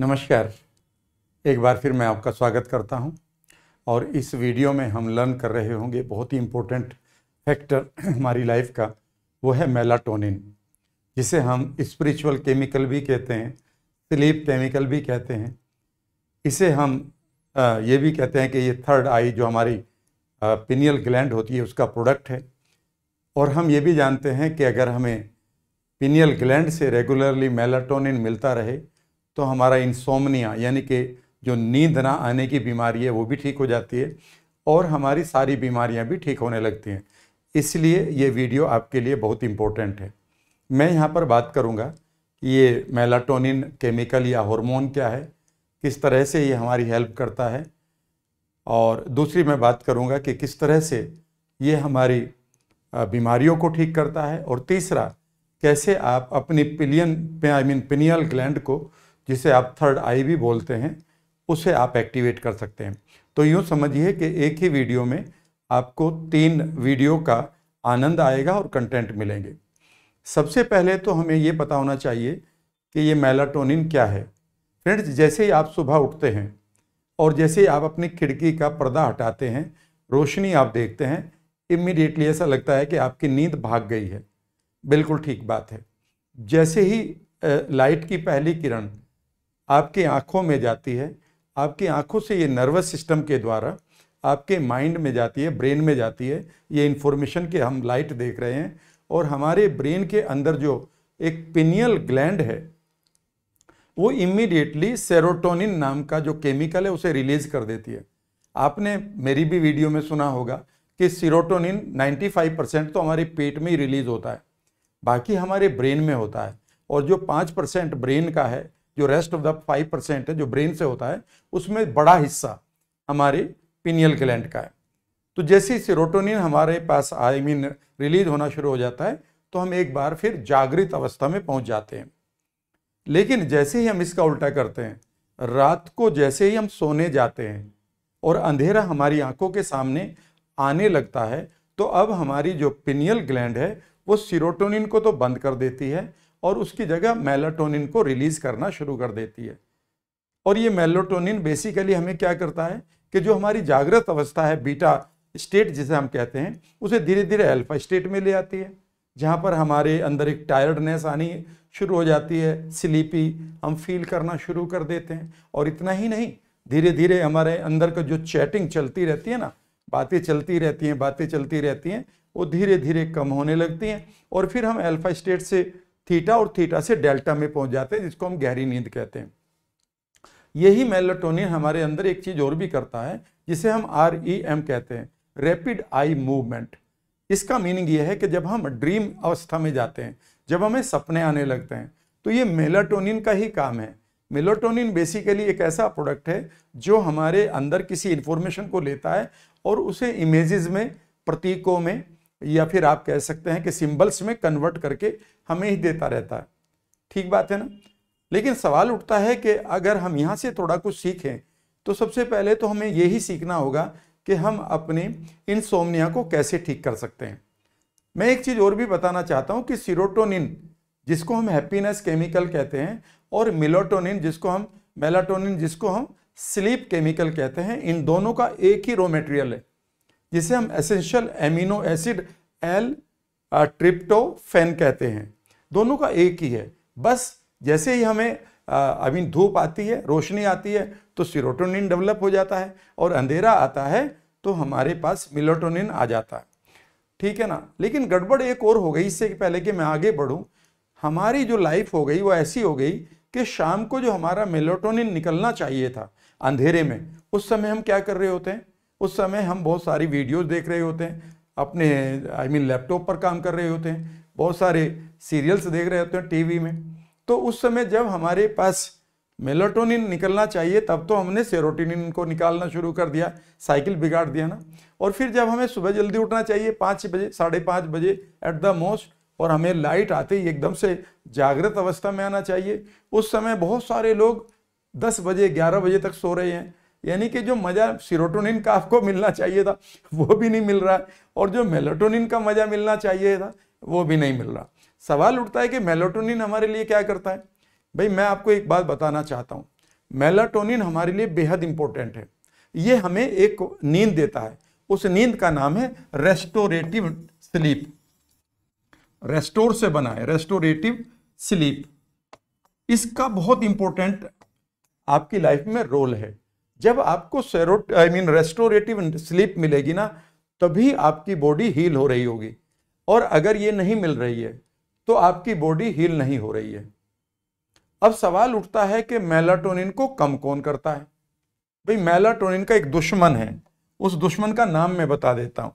नमस्कार एक बार फिर मैं आपका स्वागत करता हूं और इस वीडियो में हम लर्न कर रहे होंगे बहुत ही इम्पोर्टेंट फैक्टर हमारी लाइफ का वो है मेलाटोनिन जिसे हम स्पिरिचुअल केमिकल भी कहते हैं स्लीप केमिकल भी कहते हैं इसे हम ये भी कहते हैं कि ये थर्ड आई जो हमारी पिनियल ग्लैंड होती है उसका प्रोडक्ट है और हम ये भी जानते हैं कि अगर हमें पिनियल ग्लैंड से रेगुलरली मेलाटोनिन मिलता रहे तो हमारा इंसोमनिया यानी कि जो नींद ना आने की बीमारी है वो भी ठीक हो जाती है और हमारी सारी बीमारियां भी ठीक होने लगती हैं इसलिए ये वीडियो आपके लिए बहुत इम्पोर्टेंट है मैं यहाँ पर बात करूँगा ये मेलाटोनिन केमिकल या हार्मोन क्या है किस तरह से ये हमारी हेल्प करता है और दूसरी मैं बात करूँगा कि किस तरह से ये हमारी बीमारियों को ठीक करता है और तीसरा कैसे आप अपनी पिलियन आई मीन पिनियल ग्लैंड को जिसे आप थर्ड आई भी बोलते हैं उसे आप एक्टिवेट कर सकते हैं तो यूँ समझिए कि एक ही वीडियो में आपको तीन वीडियो का आनंद आएगा और कंटेंट मिलेंगे सबसे पहले तो हमें ये पता होना चाहिए कि ये मेलाटोनिन क्या है फ्रेंड्स जैसे ही आप सुबह उठते हैं और जैसे ही आप अपनी खिड़की का पर्दा हटाते हैं रोशनी आप देखते हैं इमिडिएटली ऐसा लगता है कि आपकी नींद भाग गई है बिल्कुल ठीक बात है जैसे ही लाइट की पहली किरण आपके आँखों में जाती है आपकी आँखों से ये नर्वस सिस्टम के द्वारा आपके माइंड में जाती है ब्रेन में जाती है ये इन्फॉर्मेशन के हम लाइट देख रहे हैं और हमारे ब्रेन के अंदर जो एक पिनियल ग्लैंड है वो इमीडिएटली सेरोटोनिन नाम का जो केमिकल है उसे रिलीज कर देती है आपने मेरी भी वीडियो में सुना होगा कि सीरोटोनिन 95 परसेंट तो हमारे पेट में ही रिलीज होता है बाकी हमारे ब्रेन में होता है और जो पाँच परसेंट ब्रेन का है जो rest of the five percent है जो ब्रेन से होता है उसमें बड़ा हिस्सा हमारे पिनियल ग्लैंड का है तो जैसे ही सीरोटोनिन हमारे पास आई मीन रिलीज होना शुरू हो जाता है तो हम एक बार फिर जागृत अवस्था में पहुंच जाते हैं लेकिन जैसे ही हम इसका उल्टा करते हैं रात को जैसे ही हम सोने जाते हैं और अंधेरा हमारी आंखों के सामने आने लगता है तो अब हमारी जो पिनियल ग्लैंड है वो सीरोटोनिन को तो बंद कर देती है और उसकी जगह मेलाटोनिन को रिलीज़ करना शुरू कर देती है और ये मेलाटोनिन बेसिकली हमें क्या करता है कि जो हमारी जागृत अवस्था है बीटा स्टेट जिसे हम कहते हैं उसे धीरे धीरे अल्फा स्टेट में ले आती है जहाँ पर हमारे अंदर एक टायर्डनेस आनी शुरू हो जाती है स्लीपी हम फील करना शुरू कर देते हैं और इतना ही नहीं धीरे धीरे हमारे अंदर का जो चैटिंग चलती रहती है ना बातें चलती रहती हैं बातें चलती रहती हैं वो धीरे धीरे कम होने लगती हैं और फिर हम अल्फा स्टेट से थीटा और थीटा से डेल्टा में पहुंच जाते हैं जिसको हम गहरी नींद कहते हैं यही मेलाटोनिन हमारे अंदर एक चीज़ और भी करता है जिसे हम आर ई एम कहते हैं रैपिड आई मूवमेंट इसका मीनिंग यह है कि जब हम ड्रीम अवस्था में जाते हैं जब हमें सपने आने लगते हैं तो ये मेलाटोनिन का ही काम है मेलाटोनिन बेसिकली एक ऐसा प्रोडक्ट है जो हमारे अंदर किसी इन्फॉर्मेशन को लेता है और उसे इमेजेस में प्रतीकों में या फिर आप कह सकते हैं कि सिंबल्स में कन्वर्ट करके हमें ही देता रहता है ठीक बात है ना लेकिन सवाल उठता है कि अगर हम यहाँ से थोड़ा कुछ सीखें तो सबसे पहले तो हमें यही सीखना होगा कि हम अपने इन सोमनिया को कैसे ठीक कर सकते हैं मैं एक चीज़ और भी बताना चाहता हूँ कि सीरोटोनिन जिसको हम हैप्पीनेस केमिकल कहते हैं और मिलोटोनिन जिसको हम मेलाटोनिन जिसको हम स्लीप केमिकल कहते हैं इन दोनों का एक ही रो मटेरियल है जिसे हम essential amino acid L tryptophan कहते हैं दोनों का एक ही है बस जैसे ही हमें आई मीन धूप आती है रोशनी आती है तो सीरोटोनिन डेवलप हो जाता है और अंधेरा आता है तो हमारे पास मिलोटोनिन आ जाता है ठीक है ना लेकिन गड़बड़ एक और हो गई इससे पहले कि मैं आगे बढ़ूँ हमारी जो लाइफ हो गई वो ऐसी हो गई कि शाम को जो हमारा मेलोटोनिन निकलना चाहिए था अंधेरे में उस समय हम क्या कर रहे होते हैं उस समय हम बहुत सारी वीडियोस देख रहे होते हैं अपने आई मीन लैपटॉप पर काम कर रहे होते हैं बहुत सारे सीरियल्स देख रहे होते हैं टीवी में तो उस समय जब हमारे पास मेलाटोनिन निकलना चाहिए तब तो हमने सेरोटोनिन को निकालना शुरू कर दिया साइकिल बिगाड़ दिया ना और फिर जब हमें सुबह जल्दी उठना चाहिए पाँच बजे साढ़े पाँच बजे एट द मोस्ट और हमें लाइट आते ही एकदम से जागृत अवस्था में आना चाहिए उस समय बहुत सारे लोग दस बजे ग्यारह बजे तक सो रहे हैं यानी कि जो मज़ा सीरोटोनिन का आपको मिलना चाहिए था वो भी नहीं मिल रहा है और जो मेलाटोनिन का मज़ा मिलना चाहिए था वो भी नहीं मिल रहा सवाल उठता है कि मेलोटोनिन हमारे लिए क्या करता है भाई मैं आपको एक बात बताना चाहता हूँ मेलाटोनिन हमारे लिए बेहद इंपॉर्टेंट है ये हमें एक नींद देता है उस नींद का नाम है रेस्टोरेटिव स्लीप रेस्टोर से बना है रेस्टोरेटिव स्लीप इसका बहुत इंपॉर्टेंट आपकी लाइफ में रोल है जब आपको सेरोट आई मीन रेस्टोरेटिव स्लीप मिलेगी ना तभी आपकी बॉडी हील हो रही होगी और अगर ये नहीं मिल रही है तो आपकी बॉडी हील नहीं हो रही है अब सवाल उठता है कि मेलाटोनिन को कम कौन करता है भाई मेलाटोनिन का एक दुश्मन है उस दुश्मन का नाम मैं बता देता हूं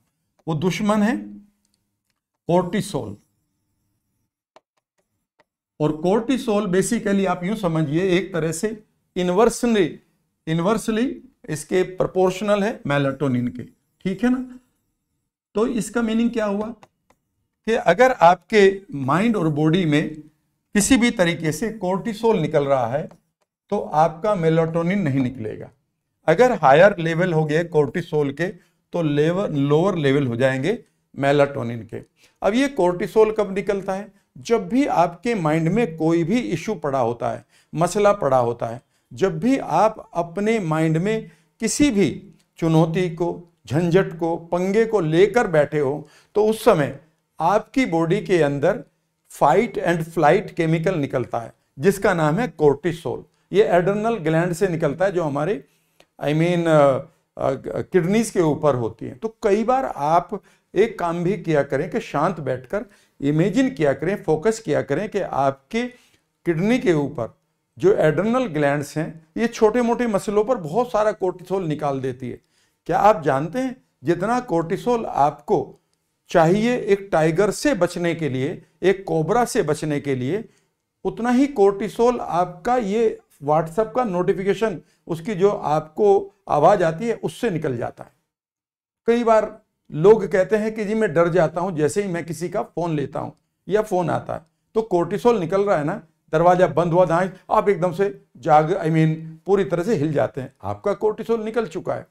वो दुश्मन है कोर्टिसोल और कोर्टिसोल बेसिकली आप यूं समझिए एक तरह से इन्वर्सनरी इन्वर्सली इसके प्रोपोर्शनल है मेलाटोनिन के ठीक है ना तो इसका मीनिंग क्या हुआ कि अगर आपके माइंड और बॉडी में किसी भी तरीके से कोर्टिसोल निकल रहा है तो आपका मेलाटोनिन नहीं निकलेगा अगर हायर लेवल हो गए कोर्टिसोल के तो लेवल लोअर लेवल हो जाएंगे मेलाटोनिन के अब ये कोर्टिसोल कब निकलता है जब भी आपके माइंड में कोई भी इशू पड़ा होता है मसला पड़ा होता है जब भी आप अपने माइंड में किसी भी चुनौती को झंझट को पंगे को लेकर बैठे हो तो उस समय आपकी बॉडी के अंदर फाइट एंड फ्लाइट केमिकल निकलता है जिसका नाम है कोर्टिसोल ये एडर्नल ग्लैंड से निकलता है जो हमारे आई मीन किडनीज के ऊपर होती है तो कई बार आप एक काम भी किया करें कि शांत बैठकर इमेजिन किया करें फोकस किया करें कि आपके किडनी के ऊपर जो एड्रनल ग्लैंड्स हैं ये छोटे मोटे मसलों पर बहुत सारा कोर्टिसोल निकाल देती है क्या आप जानते हैं जितना कोर्टिसोल आपको चाहिए एक टाइगर से बचने के लिए एक कोबरा से बचने के लिए उतना ही कोर्टिसोल आपका ये व्हाट्सएप का नोटिफिकेशन उसकी जो आपको आवाज़ आती है उससे निकल जाता है कई बार लोग कहते हैं कि जी मैं डर जाता हूँ जैसे ही मैं किसी का फ़ोन लेता हूँ या फ़ोन आता है तो कोर्टिसोल निकल रहा है ना दरवाज़ा बंद हुआ था आप एकदम से जाग आई I मीन mean, पूरी तरह से हिल जाते हैं आपका कोर्टिसोल निकल चुका है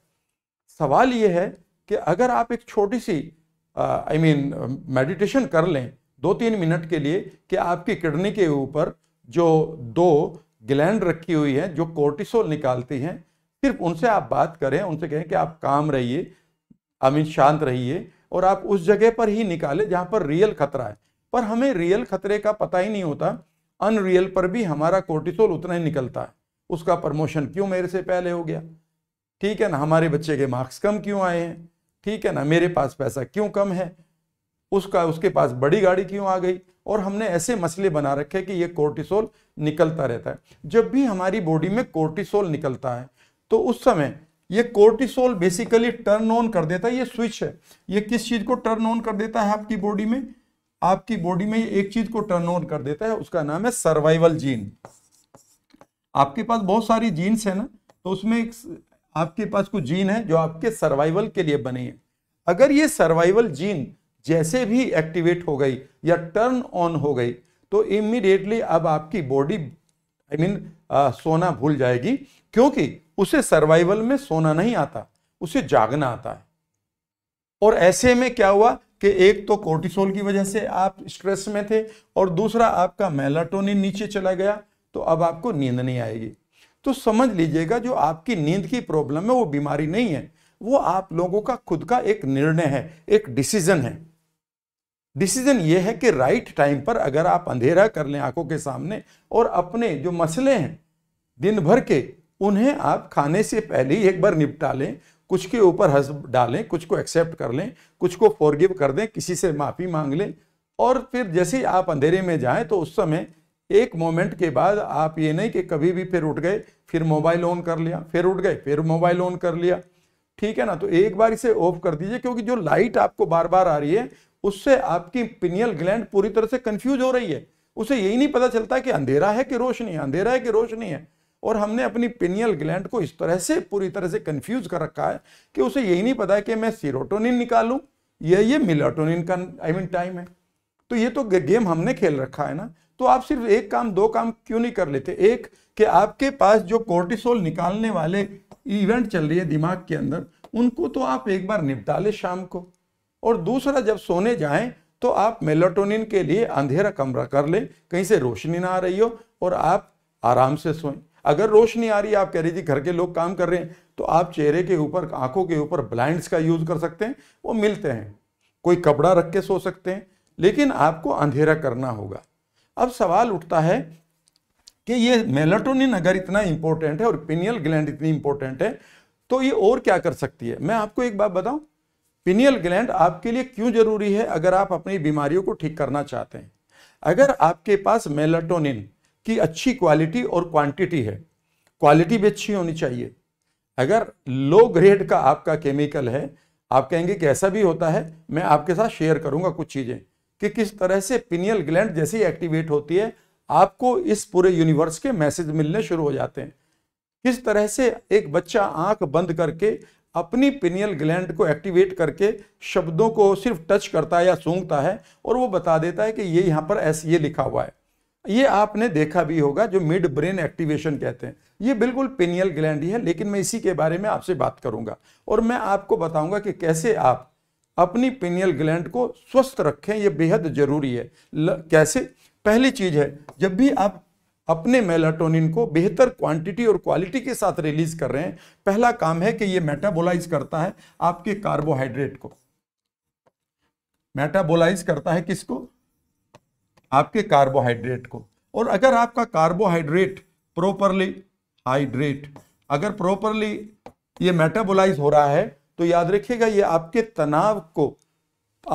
सवाल यह है कि अगर आप एक छोटी सी आई मीन मेडिटेशन कर लें दो तीन मिनट के लिए कि आपकी किडनी के ऊपर जो दो ग्लैंड रखी हुई हैं जो कोर्टिसोल निकालती हैं सिर्फ उनसे आप बात करें उनसे कहें कि आप काम रहिए आई मीन शांत रहिए और आप उस जगह पर ही निकालें जहाँ पर रियल खतरा है पर हमें रियल खतरे का पता ही नहीं होता अनरियल पर भी हमारा कोर्टिसोल उतना ही निकलता है उसका प्रमोशन क्यों मेरे से पहले हो गया ठीक है ना हमारे बच्चे के मार्क्स कम क्यों आए हैं ठीक है ना मेरे पास पैसा क्यों कम है उसका उसके पास बड़ी गाड़ी क्यों आ गई और हमने ऐसे मसले बना रखे कि ये कोर्टिसोल निकलता रहता है जब भी हमारी बॉडी में कोर्टिसोल निकलता है तो उस समय ये कोर्टिसोल बेसिकली टर्न ऑन कर देता है ये स्विच है ये किस चीज़ को टर्न ऑन कर देता है आपकी बॉडी में आपकी बॉडी में एक चीज को टर्न ऑन कर देता है उसका नाम है सर्वाइवल जीन आपके पास बहुत सारी जीन्स है ना तो उसमें एक आपके पास कुछ जीन है जो आपके सर्वाइवल के लिए बने हैं अगर ये सर्वाइवल जीन जैसे भी एक्टिवेट हो गई या टर्न ऑन हो गई तो इमीडिएटली अब आपकी बॉडी आई मीन सोना भूल जाएगी क्योंकि उसे सर्वाइवल में सोना नहीं आता उसे जागना आता है और ऐसे में क्या हुआ कि एक तो कोर्टिसोल की वजह से आप स्ट्रेस में थे और दूसरा आपका मेलाटोनिन नीचे चला गया तो अब आपको नींद नहीं आएगी तो समझ लीजिएगा जो आपकी नींद की प्रॉब्लम है वो बीमारी नहीं है वो आप लोगों का खुद का एक निर्णय है एक डिसीजन है डिसीजन ये है कि राइट टाइम पर अगर आप अंधेरा कर लें आंखों के सामने और अपने जो मसले हैं दिन भर के उन्हें आप खाने से पहले ही एक बार निपटा लें कुछ के ऊपर हंस डालें कुछ को एक्सेप्ट कर लें कुछ को फॉरगिव कर दें किसी से माफ़ी मांग लें और फिर जैसे ही आप अंधेरे में जाएं तो उस समय एक मोमेंट के बाद आप ये नहीं कि कभी भी फिर उठ गए फिर मोबाइल ऑन कर लिया फिर उठ गए फिर मोबाइल ऑन कर लिया ठीक है ना तो एक बार इसे ऑफ कर दीजिए क्योंकि जो लाइट आपको बार बार आ रही है उससे आपकी पिनियल ग्लैंड पूरी तरह से कन्फ्यूज हो रही है उसे यही नहीं पता चलता कि अंधेरा है कि रोशनी है अंधेरा है कि रोशनी है और हमने अपनी पिनियल ग्लैंड को इस तरह से पूरी तरह से कंफ्यूज कर रखा है कि उसे यही नहीं पता है कि मैं सीरोटोनिन निकालूं या ये मिलाटोनिन का आई मीन टाइम है तो ये तो गेम हमने खेल रखा है ना तो आप सिर्फ एक काम दो काम क्यों नहीं कर लेते एक कि आपके पास जो कोर्टिसोल निकालने वाले इवेंट चल रही है दिमाग के अंदर उनको तो आप एक बार निपटा लें शाम को और दूसरा जब सोने जाएं तो आप मेलाटोनिन के लिए अंधेरा कमरा कर लें कहीं से रोशनी ना आ रही हो और आप आराम से सोएं अगर रोशनी आ रही है आप कह रही थी घर के लोग काम कर रहे हैं तो आप चेहरे के ऊपर आंखों के ऊपर ब्लाइंड्स का यूज़ कर सकते हैं वो मिलते हैं कोई कपड़ा रख के सो सकते हैं लेकिन आपको अंधेरा करना होगा अब सवाल उठता है कि ये मेलाटोनिन अगर इतना इंपॉर्टेंट है और पिनियल ग्लैंड इतनी इंपॉर्टेंट है तो ये और क्या कर सकती है मैं आपको एक बात बताऊं पिनियल ग्लैंड आपके लिए क्यों जरूरी है अगर आप अपनी बीमारियों को ठीक करना चाहते हैं अगर आपके पास मेलाटोनिन की अच्छी क्वालिटी और क्वांटिटी है क्वालिटी भी अच्छी होनी चाहिए अगर लो ग्रेड का आपका केमिकल है आप कहेंगे कि ऐसा भी होता है मैं आपके साथ शेयर करूंगा कुछ चीज़ें कि किस तरह से पिनियल ग्लैंड जैसे ही एक्टिवेट होती है आपको इस पूरे यूनिवर्स के मैसेज मिलने शुरू हो जाते हैं किस तरह से एक बच्चा आंख बंद करके अपनी पिनियल ग्लैंड को एक्टिवेट करके शब्दों को सिर्फ टच करता है या सूंघता है और वो बता देता है कि ये यहाँ पर ऐसे ये लिखा हुआ है ये आपने देखा भी होगा जो मिड ब्रेन एक्टिवेशन कहते हैं ये बिल्कुल पिनियल ग्लैंड ही है लेकिन मैं इसी के बारे में आपसे बात करूंगा और मैं आपको बताऊंगा कि कैसे आप अपनी पिनियल ग्लैंड को स्वस्थ रखें ये बेहद जरूरी है ल, कैसे पहली चीज है जब भी आप अपने मेलाटोनिन को बेहतर क्वांटिटी और क्वालिटी के साथ रिलीज कर रहे हैं पहला काम है कि ये मेटाबोलाइज करता है आपके कार्बोहाइड्रेट को मेटाबोलाइज करता है किसको आपके कार्बोहाइड्रेट को और अगर आपका कार्बोहाइड्रेट प्रॉपरली हाइड्रेट अगर प्रॉपरली ये मेटाबोलाइज हो रहा है तो याद रखिएगा ये आपके तनाव को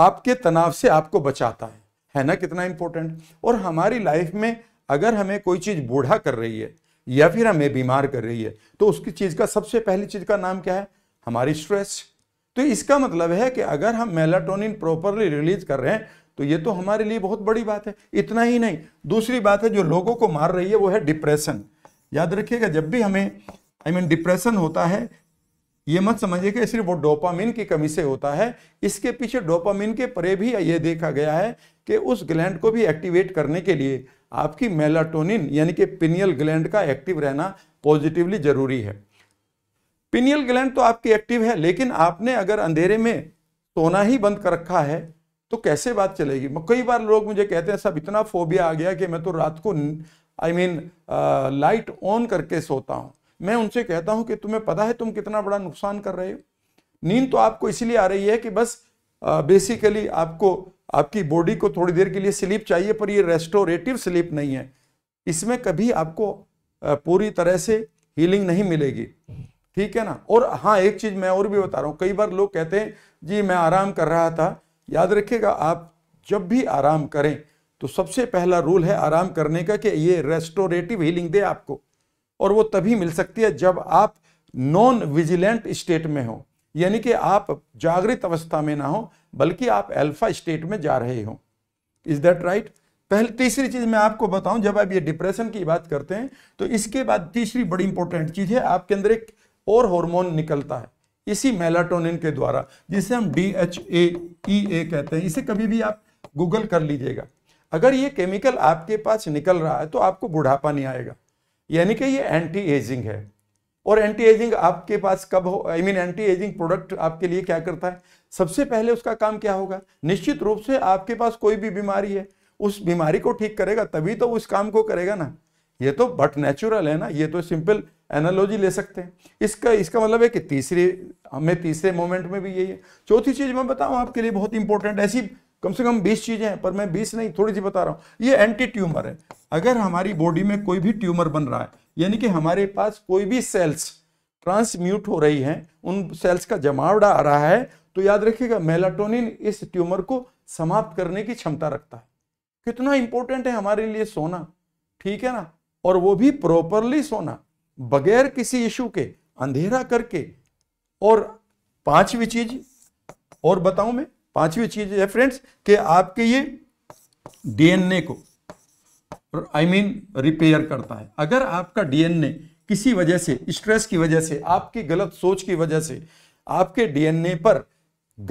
आपके तनाव से आपको बचाता है है ना कितना इंपॉर्टेंट और हमारी लाइफ में अगर हमें कोई चीज़ बूढ़ा कर रही है या फिर हमें बीमार कर रही है तो उसकी चीज़ का सबसे पहली चीज़ का नाम क्या है हमारी स्ट्रेस तो इसका मतलब है कि अगर हम मेलाटोनिन प्रॉपरली रिलीज कर रहे हैं तो ये तो हमारे लिए बहुत बड़ी बात है इतना ही नहीं दूसरी बात है जो लोगों को मार रही है वो है डिप्रेशन याद रखिएगा जब भी हमें आई मीन डिप्रेशन होता है ये मत समझिए कि सिर्फ वो डोपामिन की कमी से होता है इसके पीछे डोपामिन के परे भी ये देखा गया है कि उस ग्लैंड को भी एक्टिवेट करने के लिए आपकी मेलाटोनिन यानी कि पिनियल ग्लैंड का एक्टिव रहना पॉजिटिवली जरूरी है पिनियल ग्लैंड तो आपकी एक्टिव है लेकिन आपने अगर अंधेरे में सोना ही बंद कर रखा है तो कैसे बात चलेगी कई बार लोग मुझे कहते हैं सब इतना फोबिया आ गया कि मैं तो रात को आई मीन लाइट ऑन करके सोता हूँ मैं उनसे कहता हूँ कि तुम्हें पता है तुम कितना बड़ा नुकसान कर रहे हो नींद तो आपको इसलिए आ रही है कि बस बेसिकली uh, आपको आपकी बॉडी को थोड़ी देर के लिए स्लीप चाहिए पर ये रेस्टोरेटिव स्लीप नहीं है इसमें कभी आपको uh, पूरी तरह से हीलिंग नहीं मिलेगी ठीक है ना और हाँ एक चीज़ मैं और भी बता रहा हूँ कई बार लोग कहते हैं जी मैं आराम कर रहा था याद रखिएगा आप जब भी आराम करें तो सबसे पहला रूल है आराम करने का कि ये रेस्टोरेटिव हीलिंग दे आपको और वो तभी मिल सकती है जब आप नॉन विजिलेंट स्टेट में हो यानी कि आप जागृत अवस्था में ना हो बल्कि आप अल्फा स्टेट में जा रहे हो इज दैट राइट पहले तीसरी चीज मैं आपको बताऊं जब आप ये डिप्रेशन की बात करते हैं तो इसके बाद तीसरी बड़ी इंपॉर्टेंट चीज है आपके अंदर एक और हार्मोन निकलता है इसी मेलाटोनिन के द्वारा जिसे हम डी एच ए ई ए कहते हैं इसे कभी भी आप गूगल कर लीजिएगा अगर ये केमिकल आपके पास निकल रहा है तो आपको बुढ़ापा नहीं आएगा यानी कि ये एंटी एजिंग है और एंटी एजिंग आपके पास कब हो I mean anti ageing product आपके लिए क्या करता है सबसे पहले उसका काम क्या होगा निश्चित रूप से आपके पास कोई भी बीमारी है उस बीमारी को ठीक करेगा तभी तो उस काम को करेगा ना ये तो बट नेचुरल है ना ये तो सिंपल एनालॉजी ले सकते हैं इसका इसका मतलब है कि तीसरे हमें तीसरे मोमेंट में भी यही है चौथी चीज़ मैं बताऊँ आपके लिए बहुत इंपॉर्टेंट ऐसी कम से कम 20 चीज़ें हैं पर मैं 20 नहीं थोड़ी सी बता रहा हूँ ये एंटी ट्यूमर है अगर हमारी बॉडी में कोई भी ट्यूमर बन रहा है यानी कि हमारे पास कोई भी सेल्स ट्रांसम्यूट हो रही है उन सेल्स का जमावड़ा आ रहा है तो याद रखिएगा मेलाटोनिन इस ट्यूमर को समाप्त करने की क्षमता रखता है कितना इंपॉर्टेंट है हमारे लिए सोना ठीक है ना और वो भी प्रॉपरली सोना बगैर किसी इशू के अंधेरा करके और पांचवी चीज और बताऊं मैं पांचवी चीज है फ्रेंड्स कि आपके ये डीएनए को आई मीन रिपेयर करता है अगर आपका डीएनए किसी वजह से स्ट्रेस की वजह से आपकी गलत सोच की वजह से आपके डीएनए पर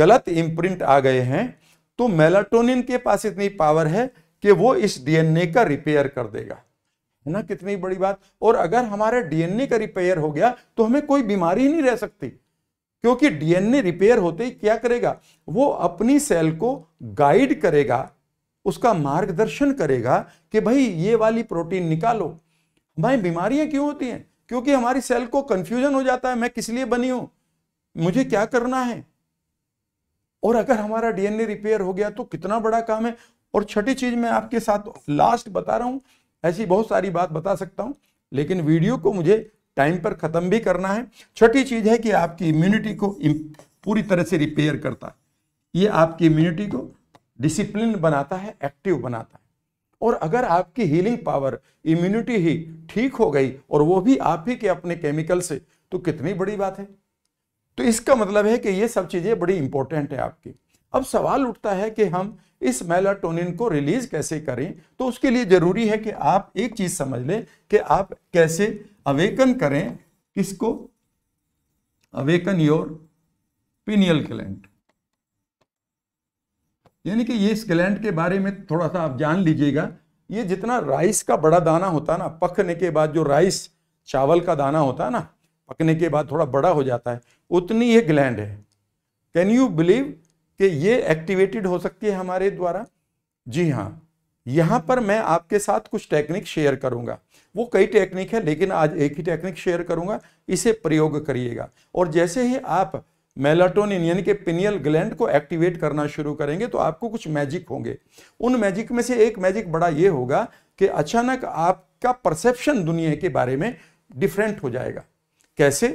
गलत इम्प्रिंट आ गए हैं तो मेलाटोनिन के पास इतनी पावर है कि वो इस डीएनए का रिपेयर कर देगा है ना कितनी बड़ी बात और अगर हमारे डीएनए का रिपेयर हो गया तो हमें कोई बीमारी ही नहीं रह सकती क्योंकि डीएनए रिपेयर होते ही क्या करेगा वो अपनी सेल को गाइड करेगा उसका मार्गदर्शन करेगा कि भाई ये वाली प्रोटीन निकालो भाई बीमारियां क्यों होती हैं क्योंकि हमारी सेल को कंफ्यूजन हो जाता है मैं किस लिए बनी हूं मुझे क्या करना है और अगर हमारा डीएनए रिपेयर हो गया तो कितना बड़ा काम है और छठी चीज मैं आपके साथ लास्ट बता रहा हूं ऐसी बहुत सारी बात बता सकता हूँ लेकिन वीडियो को मुझे टाइम पर ख़त्म भी करना है छठी चीज़ है कि आपकी इम्यूनिटी को पूरी तरह से रिपेयर करता है ये आपकी इम्यूनिटी को डिसिप्लिन बनाता है एक्टिव बनाता है और अगर आपकी हीलिंग पावर इम्यूनिटी ही ठीक हो गई और वो भी आप ही के अपने केमिकल से तो कितनी बड़ी बात है तो इसका मतलब है कि ये सब चीज़ें बड़ी इंपॉर्टेंट है आपकी अब सवाल उठता है कि हम इस मेलाटोनिन को रिलीज कैसे करें तो उसके लिए जरूरी है कि आप एक चीज समझ लें कि आप कैसे अवेकन करें किसको अवेकन योर पिनियल ग्लैंड यानी कि ये इस ग्लैंड के बारे में थोड़ा सा आप जान लीजिएगा ये जितना राइस का बड़ा दाना होता है ना पकने के बाद जो राइस चावल का दाना होता है ना पकने के बाद थोड़ा बड़ा हो जाता है उतनी ये ग्लैंड है कैन यू बिलीव कि ये एक्टिवेटेड हो सकती है हमारे द्वारा जी हाँ यहाँ पर मैं आपके साथ कुछ टेक्निक शेयर करूँगा वो कई टेक्निक है लेकिन आज एक ही टेक्निक शेयर करूँगा इसे प्रयोग करिएगा और जैसे ही आप मेलाटोनिन यानी कि पिनियल ग्लैंड को एक्टिवेट करना शुरू करेंगे तो आपको कुछ मैजिक होंगे उन मैजिक में से एक मैजिक बड़ा ये होगा कि अचानक आपका परसेप्शन दुनिया के बारे में डिफरेंट हो जाएगा कैसे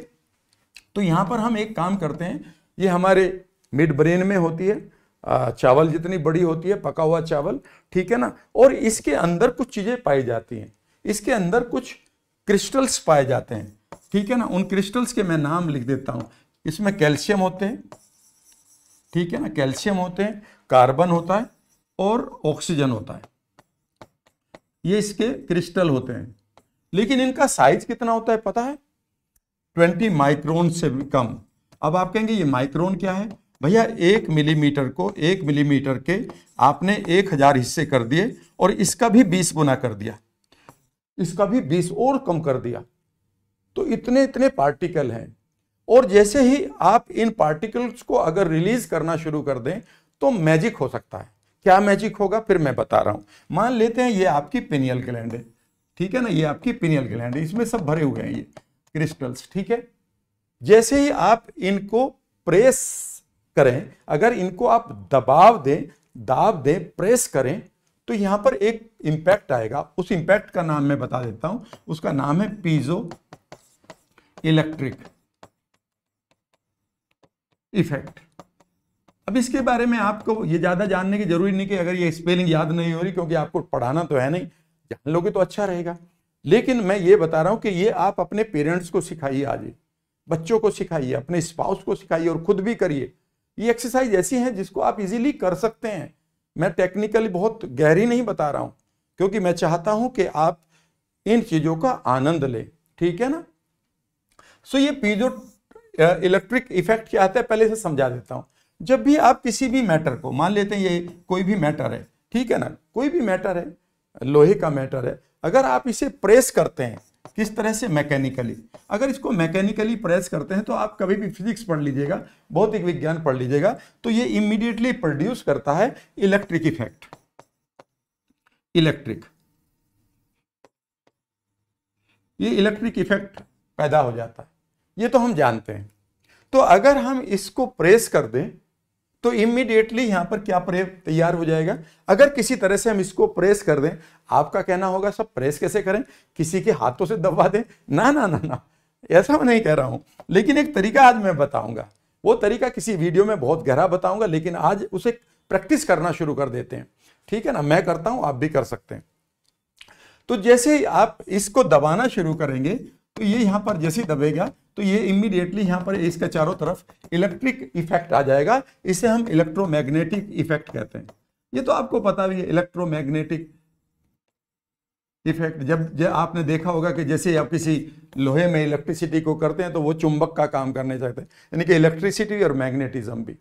तो यहाँ पर हम एक काम करते हैं ये हमारे मिड ब्रेन में होती है चावल जितनी बड़ी होती है पका हुआ चावल ठीक है ना और इसके अंदर कुछ चीज़ें पाई जाती हैं इसके अंदर कुछ क्रिस्टल्स पाए जाते हैं ठीक है ना उन क्रिस्टल्स के मैं नाम लिख देता हूं इसमें कैल्शियम होते हैं ठीक है ना कैल्शियम होते हैं कार्बन होता है और ऑक्सीजन होता है ये इसके क्रिस्टल होते हैं लेकिन इनका साइज कितना होता है पता है 20 माइक्रोन से भी कम अब आप कहेंगे ये माइक्रोन क्या है भैया एक मिलीमीटर को एक मिलीमीटर के आपने एक हजार हिस्से कर दिए और इसका भी बीस गुना कर दिया इसका भी बीस और कम कर दिया तो इतने इतने पार्टिकल हैं और जैसे ही आप इन पार्टिकल्स को अगर रिलीज करना शुरू कर दें तो मैजिक हो सकता है क्या मैजिक होगा फिर मैं बता रहा हूं मान लेते हैं ये आपकी पिनियल ग्लैंड है ठीक है ना ये आपकी पिनियल ग्लैंड है इसमें सब भरे हुए हैं ये क्रिस्टल्स ठीक है जैसे ही आप इनको प्रेस करें अगर इनको आप दबाव दें दाब दें प्रेस करें तो यहां पर एक इंपैक्ट आएगा उस इंपैक्ट का नाम मैं बता देता हूं उसका नाम है पीजो इलेक्ट्रिक इफेक्ट अब इसके बारे में आपको ये ज़्यादा जानने की जरूरी नहीं कि अगर ये स्पेलिंग याद नहीं हो रही क्योंकि आपको पढ़ाना तो है नहीं जान लोगे तो अच्छा रहेगा लेकिन मैं ये बता रहा हूं कि ये आप अपने पेरेंट्स को सिखाइए आज बच्चों को सिखाइए अपने स्पाउस को सिखाइए और खुद भी करिए ये एक्सरसाइज ऐसी है जिसको आप इजीली कर सकते हैं मैं टेक्निकली बहुत गहरी नहीं बता रहा हूं क्योंकि मैं चाहता हूं कि आप इन चीज़ों का आनंद लें ठीक है ना सो ये पीजो इलेक्ट्रिक इफेक्ट क्या आता है पहले से समझा देता हूं जब भी आप किसी भी मैटर को मान लेते हैं ये कोई भी मैटर है ठीक है ना कोई भी मैटर है लोहे का मैटर है अगर आप इसे प्रेस करते हैं किस तरह से मैकेनिकली अगर इसको मैकेनिकली प्रेस करते हैं तो आप कभी भी फिजिक्स पढ़ लीजिएगा भौतिक विज्ञान पढ़ लीजिएगा तो ये इमीडिएटली प्रोड्यूस करता है इलेक्ट्रिक इफेक्ट इलेक्ट्रिक ये इलेक्ट्रिक इफेक्ट पैदा हो जाता है ये तो हम जानते हैं तो अगर हम इसको प्रेस कर दें तो इमीडिएटली यहां पर क्या प्रे तैयार हो जाएगा अगर किसी तरह से हम इसको प्रेस कर दें आपका कहना होगा सब प्रेस कैसे करें किसी के हाथों से दबा दें ना ना ना ना ऐसा मैं नहीं कह रहा हूं लेकिन एक तरीका आज मैं बताऊंगा वो तरीका किसी वीडियो में बहुत गहरा बताऊंगा लेकिन आज उसे प्रैक्टिस करना शुरू कर देते हैं ठीक है ना मैं करता हूं आप भी कर सकते हैं तो जैसे आप इसको दबाना शुरू करेंगे तो ये यहां पर जैसे दबेगा तो ये इमीडिएटली यहाँ पर इसका चारों तरफ इलेक्ट्रिक इफेक्ट आ जाएगा इसे हम इलेक्ट्रोमैग्नेटिक इफेक्ट कहते हैं ये तो आपको पता भी है इलेक्ट्रोमैग्नेटिक इफेक्ट जब जब आपने देखा होगा कि जैसे आप किसी लोहे में इलेक्ट्रिसिटी को करते हैं तो वो चुंबक का काम करने चाहते हैं यानी कि इलेक्ट्रिसिटी और मैग्नेटिज्म भी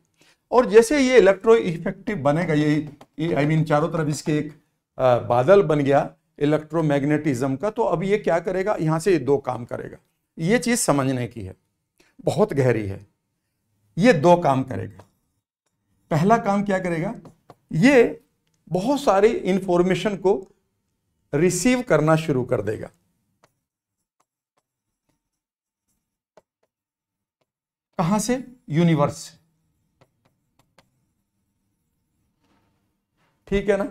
और जैसे ये इलेक्ट्रो इफेक्टिव बनेगा ये आई मीन I mean, चारों तरफ इसके एक बादल बन गया इलेक्ट्रोमैग्नेटिज्म का तो अब ये क्या करेगा यहाँ से ये दो काम करेगा ये चीज समझने की है बहुत गहरी है ये दो काम करेगा पहला काम क्या करेगा ये बहुत सारी इंफॉर्मेशन को रिसीव करना शुरू कर देगा कहां से यूनिवर्स ठीक है ना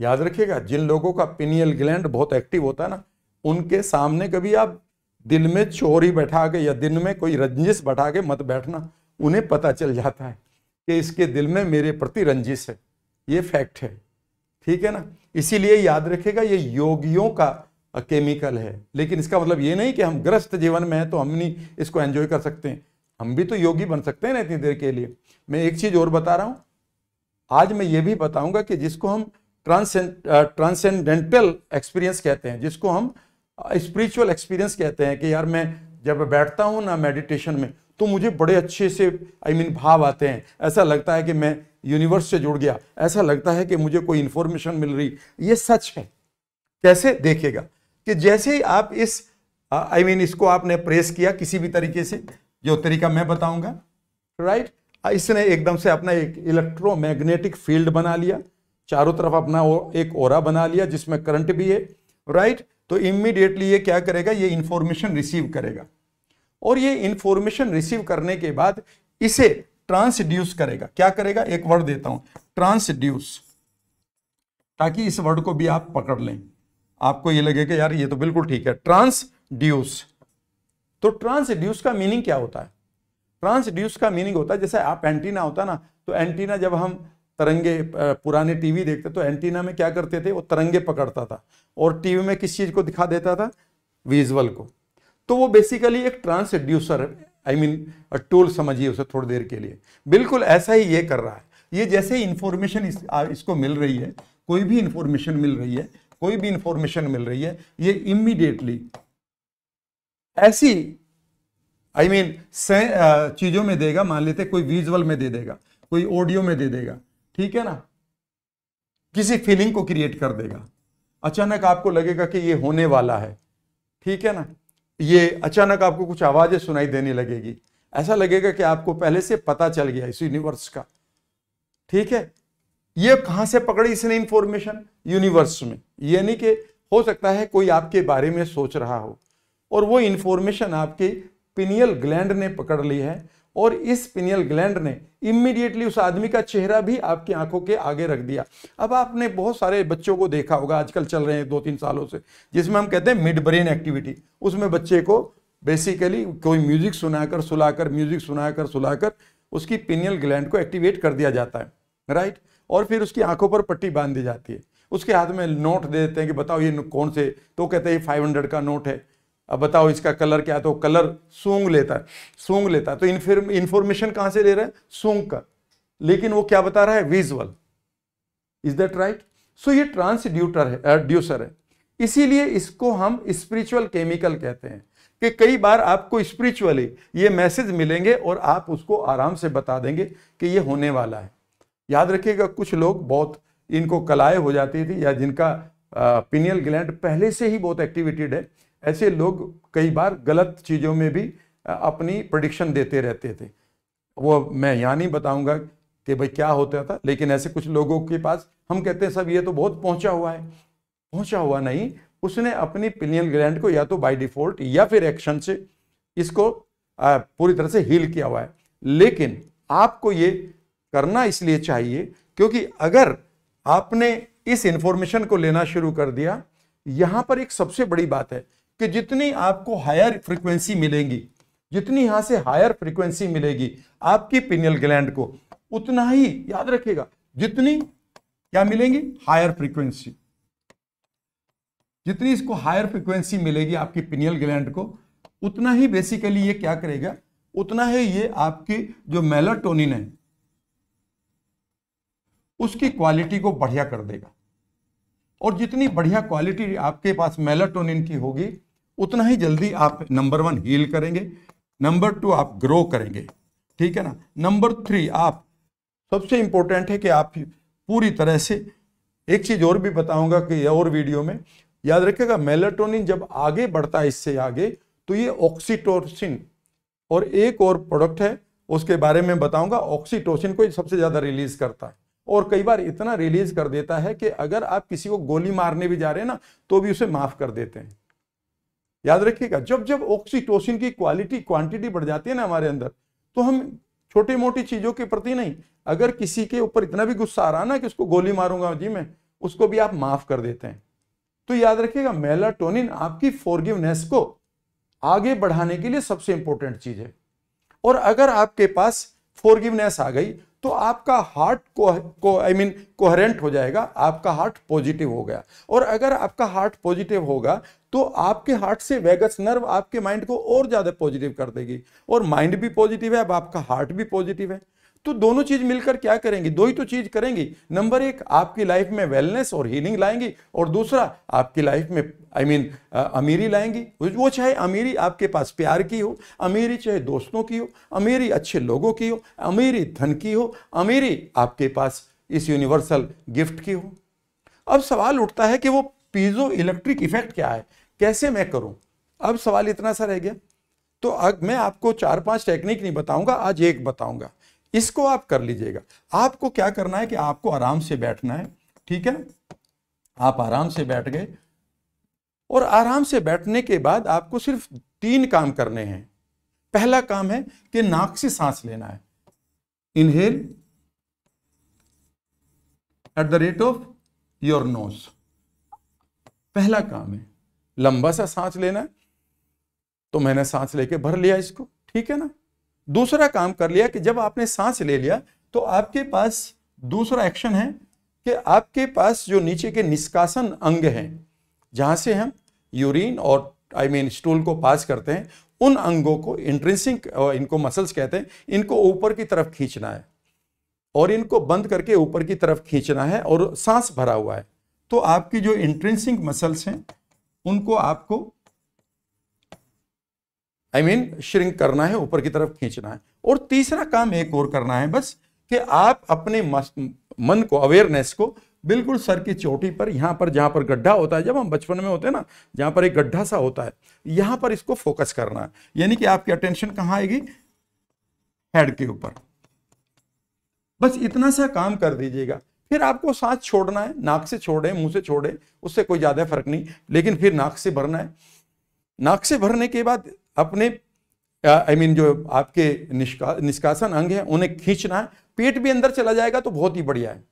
याद रखिएगा जिन लोगों का पिनियल ग्लैंड बहुत एक्टिव होता है ना उनके सामने कभी आप दिल में चोरी बैठा के या दिन में कोई रंजिश बैठा के मत बैठना उन्हें पता चल जाता है कि इसके दिल में मेरे प्रति रंजिश है ये फैक्ट है ठीक है ना इसीलिए याद रखेगा ये योगियों का केमिकल है लेकिन इसका मतलब ये नहीं कि हम ग्रस्त जीवन में हैं तो हम नहीं इसको एंजॉय कर सकते हैं हम भी तो योगी बन सकते हैं ना इतनी देर के लिए मैं एक चीज़ और बता रहा हूँ आज मैं ये भी बताऊंगा कि जिसको हम ट्रांसेंडेंटल एक्सपीरियंस कहते हैं जिसको हम स्पिरिचुअल एक्सपीरियंस कहते हैं कि यार मैं जब बैठता हूँ ना मेडिटेशन में तो मुझे बड़े अच्छे से आई I मीन mean, भाव आते हैं ऐसा लगता है कि मैं यूनिवर्स से जुड़ गया ऐसा लगता है कि मुझे कोई इन्फॉर्मेशन मिल रही ये सच है कैसे देखेगा कि जैसे ही आप इस आई I मीन mean, इसको आपने प्रेस किया किसी भी तरीके से जो तरीका मैं बताऊंगा राइट इसने एकदम से अपना एक इलेक्ट्रोमैग्नेटिक फील्ड बना लिया चारों तरफ अपना एक ओरा बना लिया जिसमें करंट भी है राइट तो इमीडिएटली ये क्या करेगा ये इंफॉर्मेशन रिसीव करेगा और ये इंफॉर्मेशन रिसीव करने के बाद इसे ट्रांसड्यूस करेगा क्या करेगा एक वर्ड देता हूं ट्रांसड्यूस ताकि इस वर्ड को भी आप पकड़ लें आपको ये लगेगा यार ये तो बिल्कुल ठीक है ट्रांसड्यूस तो ट्रांसड्यूस का मीनिंग क्या होता है ट्रांसड्यूस का मीनिंग होता है जैसे आप एंटीना होता ना तो एंटीना जब हम तरंगे पुराने टीवी देखते तो एंटीना में क्या करते थे वो तरंगे पकड़ता था और टीवी में किस चीज़ को दिखा देता था विजुअल को तो वो बेसिकली एक ट्रांसड्यूसर आई मीन टूल समझिए उसे थोड़ी देर के लिए बिल्कुल ऐसा ही ये कर रहा है ये जैसे इंफॉर्मेशन इस, इसको मिल रही है कोई भी इंफॉर्मेशन मिल रही है कोई भी इंफॉर्मेशन मिल रही है ये इमीडिएटली ऐसी आई I मीन mean, चीज़ों में देगा मान लेते कोई विजुअल में दे देगा कोई ऑडियो में दे देगा ठीक है ना किसी फीलिंग को क्रिएट कर देगा अचानक आपको लगेगा कि ये होने वाला है ठीक है ना ये अचानक आपको कुछ आवाज़ें सुनाई देने लगेगी ऐसा लगेगा कि आपको पहले से पता चल गया इस यूनिवर्स का ठीक है ये कहां से पकड़ी इसने इंफॉर्मेशन यूनिवर्स में यानी कि हो सकता है कोई आपके बारे में सोच रहा हो और वो इन्फॉर्मेशन आपके पिनियल ग्लैंड ने पकड़ ली है और इस पिनियल ग्लैंड ने इमीडिएटली उस आदमी का चेहरा भी आपकी आंखों के आगे रख दिया अब आपने बहुत सारे बच्चों को देखा होगा आजकल चल रहे हैं दो तीन सालों से जिसमें हम कहते हैं मिड ब्रेन एक्टिविटी उसमें बच्चे को बेसिकली कोई म्यूजिक सुनाकर सुलाकर म्यूजिक सुनाकर सुलाकर उसकी पिनियल ग्लैंड को एक्टिवेट कर दिया जाता है राइट और फिर उसकी आंखों पर पट्टी बांध दी जाती है उसके हाथ में नोट दे देते हैं कि बताओ ये कौन से तो कहते हैं ये फाइव हंड्रेड का नोट है अब बताओ इसका कलर क्या तो कलर सूंग लेता है सूंग लेता है तो इन्फॉर्मेशन कहां से ले रहा है सूंग का लेकिन वो क्या बता रहा है visual is that right so ये ट्रांसड्यूटर है ड्यूसर है इसीलिए इसको हम स्पिरिचुअल केमिकल कहते हैं कि कई बार आपको स्पिरिचुअली ये मैसेज मिलेंगे और आप उसको आराम से बता देंगे कि ये होने वाला है याद रखिएगा कुछ लोग बहुत इनको कलाए हो जाती थी या जिनका पिनियल ग्लैंड पहले से ही बहुत एक्टिवेटेड है ऐसे लोग कई बार गलत चीज़ों में भी अपनी प्रडिक्शन देते रहते थे वो मैं यहाँ नहीं बताऊँगा कि भाई क्या होता था लेकिन ऐसे कुछ लोगों के पास हम कहते हैं सब ये तो बहुत पहुँचा हुआ है पहुँचा हुआ नहीं उसने अपनी पिलियन ग्रैंड को या तो बाई डिफॉल्ट या फिर एक्शन से इसको पूरी तरह से हील किया हुआ है लेकिन आपको ये करना इसलिए चाहिए क्योंकि अगर आपने इस इंफॉर्मेशन को लेना शुरू कर दिया यहाँ पर एक सबसे बड़ी बात है कि जितनी आपको हायर फ्रीक्वेंसी मिलेगी जितनी यहां से हायर फ्रीक्वेंसी मिलेगी आपकी पिनियल ग्लैंड को उतना ही याद रखेगा जितनी क्या मिलेंगी हायर फ्रीक्वेंसी जितनी इसको हायर फ्रीक्वेंसी मिलेगी आपकी पिनियल ग्लैंड को उतना ही बेसिकली ये क्या करेगा उतना ही ये आपकी जो मेलाटोनिन है उसकी क्वालिटी को बढ़िया कर देगा और जितनी बढ़िया क्वालिटी आपके पास मेलाटोनिन की होगी उतना ही जल्दी आप नंबर वन हील करेंगे नंबर टू आप ग्रो करेंगे ठीक है ना नंबर थ्री आप सबसे इंपॉर्टेंट है कि आप पूरी तरह से एक चीज़ और भी बताऊंगा कि और वीडियो में याद रखिएगा मेलाटोनिन जब आगे बढ़ता है इससे आगे तो ये ऑक्सीटोसिन और एक और प्रोडक्ट है उसके बारे में बताऊंगा ऑक्सीटोसिन को सबसे ज़्यादा रिलीज करता है और कई बार इतना रिलीज कर देता है कि अगर आप किसी को गोली मारने भी जा रहे हैं ना तो भी उसे माफ़ कर देते हैं याद रखिएगा जब जब ऑक्सीटोसिन की क्वालिटी क्वांटिटी बढ़ जाती है ना हमारे अंदर तो हम छोटी मोटी चीजों के प्रति नहीं अगर किसी के ऊपर इतना भी गुस्सा आ रहा ना कि उसको गोली मारूंगा जी मैं उसको भी आप माफ कर देते हैं तो याद रखिएगा मेलाटोनिन आपकी फॉरगिवनेस को आगे बढ़ाने के लिए सबसे इंपॉर्टेंट चीज है और अगर आपके पास फॉरगिवनेस आ गई तो आपका हार्ट को आई मीन कोहरेंट हो जाएगा आपका हार्ट पॉजिटिव हो गया और अगर आपका हार्ट पॉजिटिव होगा तो आपके हार्ट से वेगस नर्व आपके माइंड को और ज़्यादा पॉजिटिव कर देगी और माइंड भी पॉजिटिव है अब आपका हार्ट भी पॉजिटिव है तो दोनों चीज मिलकर क्या करेंगी दो ही तो चीज करेंगी नंबर एक आपकी लाइफ में वेलनेस और हीलिंग लाएंगी और दूसरा आपकी लाइफ में आई I मीन mean, अमीरी लाएंगी वो चाहे अमीरी आपके पास प्यार की हो अमीरी चाहे दोस्तों की हो अमीरी अच्छे लोगों की हो अमीरी धन की हो अमीरी आपके पास इस यूनिवर्सल गिफ्ट की हो अब सवाल उठता है कि वो पीजो इलेक्ट्रिक इफेक्ट क्या है कैसे मैं करूं अब सवाल इतना सा रह गया तो अब मैं आपको चार पांच टेक्निक नहीं बताऊंगा आज एक बताऊंगा इसको आप कर लीजिएगा आपको क्या करना है कि आपको आराम से बैठना है ठीक है आप आराम से बैठ गए और आराम से बैठने के बाद आपको सिर्फ तीन काम करने हैं पहला काम है कि नाक से सांस लेना है inhale at the rate of your nose पहला काम है लंबा सा सांस लेना है तो मैंने सांस लेके भर लिया इसको ठीक है ना दूसरा काम कर लिया कि जब आपने सांस ले लिया तो आपके पास दूसरा एक्शन है कि आपके पास जो नीचे के निष्कासन अंग हैं जहाँ से हम यूरिन और I I mean mean, stool को पास करते हैं उन अंगों को इंट्रेंसिंग इनको मसल्स कहते हैं इनको ऊपर की तरफ खींचना है और इनको बंद करके ऊपर की तरफ खींचना है और सांस भरा हुआ है तो आपकी जो इंट्रेंसिंग मसल्स हैं उनको आपको I I mean mean, shrink करना है ऊपर की तरफ खींचना है और तीसरा काम एक और करना है बस कि आप अपने मन को अवेयरनेस को बिल्कुल सर की चोटी पर यहाँ पर जहाँ पर गड्ढा होता है जब हम बचपन में होते हैं ना जहाँ पर एक गड्ढा सा होता है यहाँ पर इसको फोकस करना है यानी कि आपकी अटेंशन कहाँ आएगी हेड के ऊपर बस इतना सा काम कर दीजिएगा फिर आपको सांस छोड़ना है नाक से छोड़े मुंह से छोड़े उससे कोई ज़्यादा फर्क नहीं लेकिन फिर नाक से भरना है नाक से भरने के बाद अपने आई मीन mean, जो आपके निष्का, निष्कासन अंग हैं उन्हें खींचना है पेट भी अंदर चला जाएगा तो बहुत ही बढ़िया है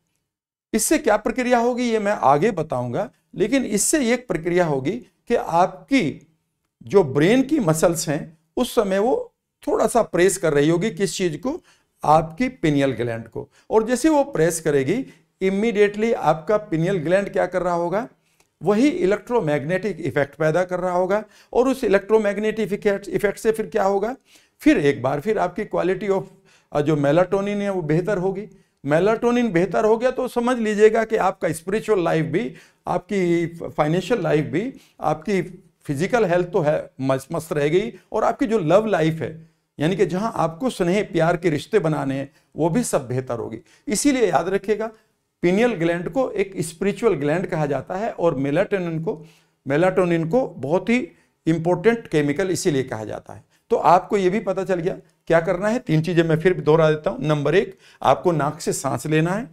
इससे क्या प्रक्रिया होगी ये मैं आगे बताऊंगा लेकिन इससे एक प्रक्रिया होगी कि आपकी जो ब्रेन की मसल्स हैं उस समय वो थोड़ा सा प्रेस कर रही होगी किस चीज़ को आपकी पिनियल ग्लैंड को और जैसे वो प्रेस करेगी इमीडिएटली आपका पिनियल ग्लैंड क्या कर रहा होगा वही इलेक्ट्रोमैग्नेटिक इफेक्ट पैदा कर रहा होगा और उस इलेक्ट्रोमैग्नेटिक इफेक्ट से फिर क्या होगा फिर एक बार फिर आपकी क्वालिटी ऑफ जो मेलाटोनिन है वो बेहतर होगी मेलाटोनिन बेहतर हो गया तो समझ लीजिएगा कि आपका स्पिरिचुअल लाइफ भी आपकी फाइनेंशियल लाइफ भी आपकी फिजिकल हेल्थ तो है मस्त रह गई और आपकी जो लव लाइफ है यानी कि जहां आपको स्नेह प्यार के रिश्ते बनाने हैं वो भी सब बेहतर होगी इसीलिए याद रखिएगा पीनियल ग्लैंड को एक स्पिरिचुअल ग्लैंड कहा जाता है और मेलाटोनिन को मेलाटोनिन को बहुत ही इंपॉर्टेंट केमिकल इसीलिए कहा जाता है तो आपको यह भी पता चल गया क्या करना है तीन चीज़ें मैं फिर दोहरा देता हूँ नंबर एक आपको नाक से सांस लेना है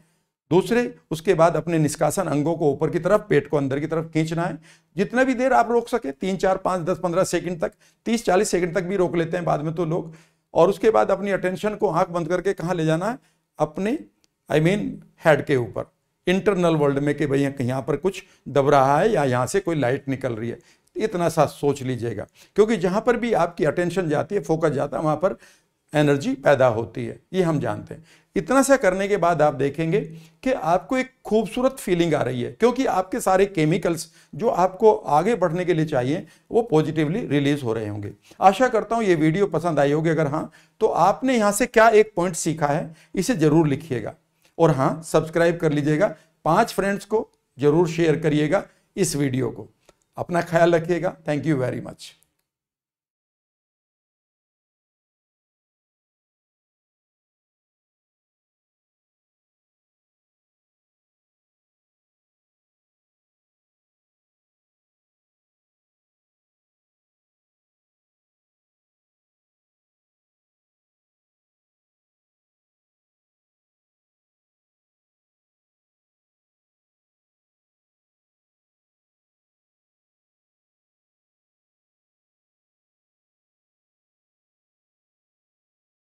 दूसरे उसके बाद अपने निष्कासन अंगों को ऊपर की तरफ पेट को अंदर की तरफ खींचना है जितना भी देर आप रोक सके तीन चार पाँच दस पंद्रह सेकंड तक तीस चालीस सेकंड तक भी रोक लेते हैं बाद में तो लोग और उसके बाद अपनी अटेंशन को आंख बंद करके कहाँ ले जाना है अपने आई मीन हेड के ऊपर इंटरनल वर्ल्ड में कि भाई यहाँ पर कुछ दब रहा है या यहाँ से कोई लाइट निकल रही है इतना सा सोच लीजिएगा क्योंकि जहाँ पर भी आपकी अटेंशन जाती है फोकस जाता है वहाँ पर एनर्जी पैदा होती है ये हम जानते हैं इतना सा करने के बाद आप देखेंगे कि आपको एक खूबसूरत फीलिंग आ रही है क्योंकि आपके सारे केमिकल्स जो आपको आगे बढ़ने के लिए चाहिए वो पॉजिटिवली रिलीज हो रहे होंगे आशा करता हूँ ये वीडियो पसंद आई होगी अगर हाँ तो आपने यहाँ से क्या एक पॉइंट सीखा है इसे ज़रूर लिखिएगा और हाँ सब्सक्राइब कर लीजिएगा पांच फ्रेंड्स को जरूर शेयर करिएगा इस वीडियो को अपना ख्याल रखिएगा थैंक यू वेरी मच